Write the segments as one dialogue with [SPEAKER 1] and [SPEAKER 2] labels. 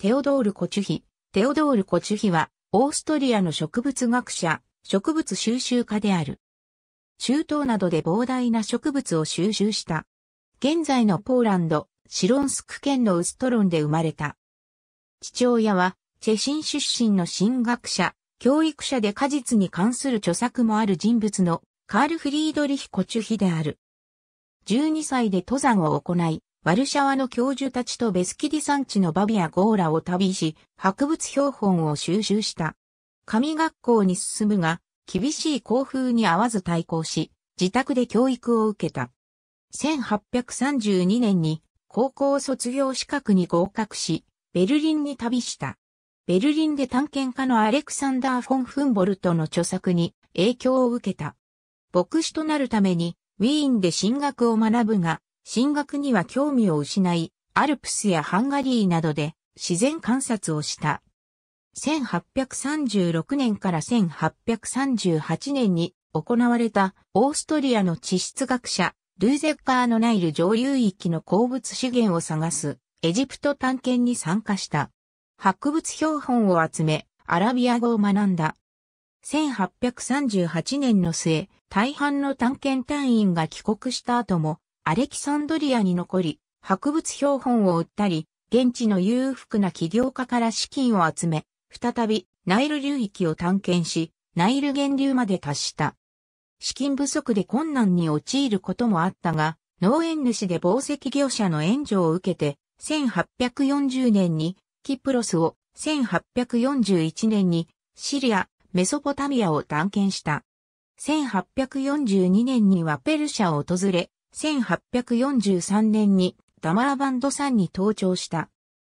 [SPEAKER 1] テオドール・コチュヒ。テオドール・コチュヒは、オーストリアの植物学者、植物収集家である。中東などで膨大な植物を収集した。現在のポーランド、シロンスク県のウストロンで生まれた。父親は、チェシン出身の神学者、教育者で果実に関する著作もある人物のカール・フリードリヒ・コチュヒである。12歳で登山を行い、ワルシャワの教授たちとベスキディ山地のバビア・ゴーラを旅し、博物標本を収集した。神学校に進むが、厳しい校風に合わず対抗し、自宅で教育を受けた。1832年に高校卒業資格に合格し、ベルリンに旅した。ベルリンで探検家のアレクサンダー・フォン・フンボルトの著作に影響を受けた。牧師となるために、ウィーンで進学を学ぶが、進学には興味を失い、アルプスやハンガリーなどで自然観察をした。1836年から1838年に行われたオーストリアの地質学者、ルーゼッカーのナイル上流域の鉱物資源を探すエジプト探検に参加した。博物標本を集め、アラビア語を学んだ。1838年の末、大半の探検隊員が帰国した後も、アレキサンドリアに残り、博物標本を売ったり、現地の裕福な起業家から資金を集め、再びナイル流域を探検し、ナイル源流まで達した。資金不足で困難に陥ることもあったが、農園主で紡績業者の援助を受けて、1840年にキプロスを、1841年にシリア、メソポタミアを探検した。1842年にはペルシャを訪れ、1843年にダマーバンドんに登場した。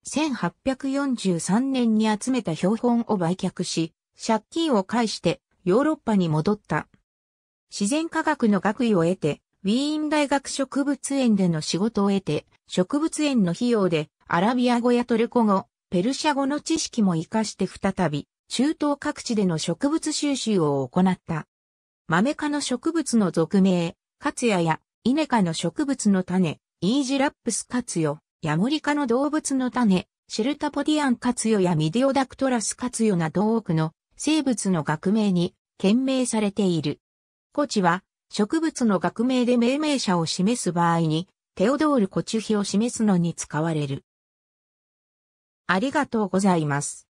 [SPEAKER 1] 1843年に集めた標本を売却し、借金を返してヨーロッパに戻った。自然科学の学位を得て、ウィーン大学植物園での仕事を得て、植物園の費用でアラビア語やトルコ語、ペルシャ語の知識も活かして再び、中東各地での植物収集を行った。マメ科の植物の属名、カツヤやイネ科の植物の種、イージラップス活用、ヤモリ科の動物の種、シェルタポディアン活用やミディオダクトラス活用など多くの生物の学名に懸命されている。コチは植物の学名で命名者を示す場合にテオドールコチュヒを示すのに使われる。ありがとうございます。